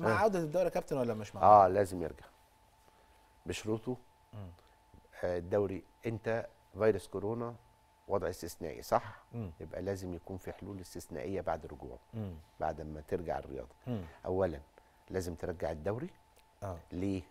مع آه. عوده الدوري كابتن ولا مش مع اه لازم يرجع بشروطه آه الدوري انت فيروس كورونا وضع استثنائي صح مم. يبقى لازم يكون في حلول استثنائيه بعد رجوعه بعد ما ترجع الرياضه مم. اولا لازم ترجع الدوري آه. ليه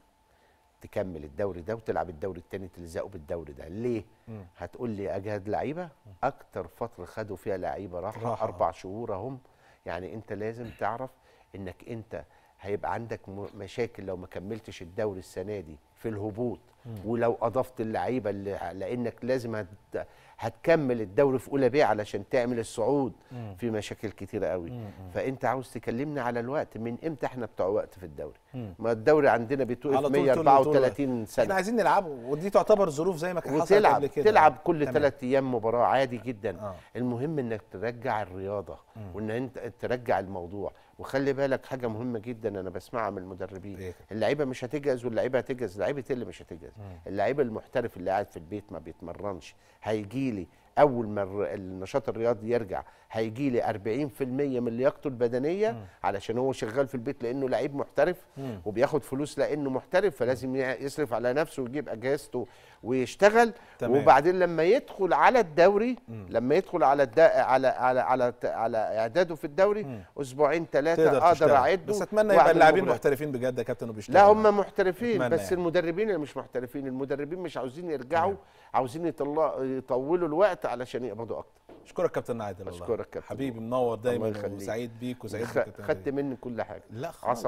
تكمل الدوري ده وتلعب الدوري الثاني تلزقه بالدوري ده ليه مم. هتقول لي اجهد لعيبه اكتر فتره خدوا فيها لعيبه راحه, راحة. اربع شهور اهم يعني انت لازم تعرف انك انت هيبقى عندك مشاكل لو ما كملتش الدوري السنه دي في الهبوط ولو اضفت اللعيبه اللي لانك لازم هت هتكمل الدوري في اولى بيه علشان تعمل الصعود مم. في مشاكل كتيره قوي مم. فانت عاوز تكلمنا على الوقت من امتى احنا بتوع وقت في الدوري ما الدوري عندنا بتوقف 134 سنه احنا عايزين نلعبه ودي تعتبر ظروف زي ما كان حصل قبل كده تلعب كل ثلاث ايام مباراه عادي آه. جدا آه. المهم انك ترجع الرياضه مم. وان انت ترجع الموضوع وخلي بالك حاجه مهمه جدا انا بسمعها من المدربين إيه؟ اللعيبه مش هتجهز واللعيبه هتجهز لعيبه اللي مش هتجهز اللعيب المحترف اللي قاعد في البيت ما بيتمرنش هيجي لي اول ما النشاط الرياضي يرجع هيجي لي 40% من لياقته البدنيه مم. علشان هو شغال في البيت لانه لعيب محترف مم. وبياخد فلوس لانه محترف فلازم يصرف على نفسه ويجيب اجهزته ويشتغل تمام. وبعدين لما يدخل على الدوري مم. لما يدخل على الداء على على على على اعداده في الدوري مم. اسبوعين ثلاثه اقدر اعده بس اتمنى يبقى اللاعبين محترفين بجد يا كابتن وبيشتغلوا لا هم محترفين بس يعني. المدربين اللي مش محترفين المدربين مش عاوزين يرجعوا مم. عاوزين يطل... يطولوا الوقت علشان يقبضوا اكتر اشكرك كابتن عادل اشكرك كابتن حبيبي منور دايما وسعيد بيك وسعيد بيك خدت مني كل حاجه لا خلاص